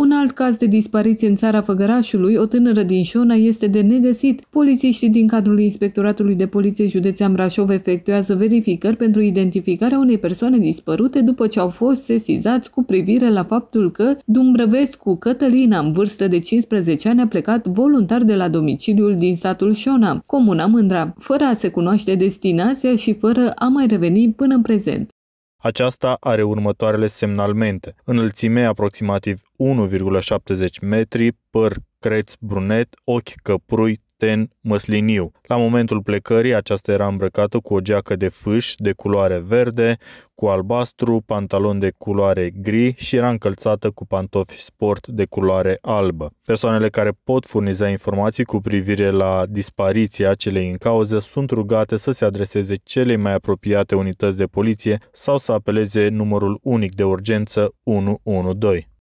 Un alt caz de dispariție în țara Făgărașului, o tânără din Șona, este de negăsit. Polițiștii din cadrul Inspectoratului de Poliție Județean Brașov efectuează verificări pentru identificarea unei persoane dispărute după ce au fost sesizați cu privire la faptul că Dumbrăvescu Cătălina, în vârstă de 15 ani, a plecat voluntar de la domiciliul din satul Șona, comuna Mândra, fără a se cunoaște destinația și fără a mai reveni până în prezent. Aceasta are următoarele semnalmente. Înălțime aproximativ 1,70 metri, păr creț brunet, ochi căprui, ten măsliniu. La momentul plecării, aceasta era îmbrăcată cu o geacă de fâș de culoare verde, cu albastru, pantalon de culoare gri și era încălțată cu pantofi sport de culoare albă. Persoanele care pot furniza informații cu privire la dispariția celei în cauză sunt rugate să se adreseze celei mai apropiate unități de poliție sau să apeleze numărul unic de urgență 112.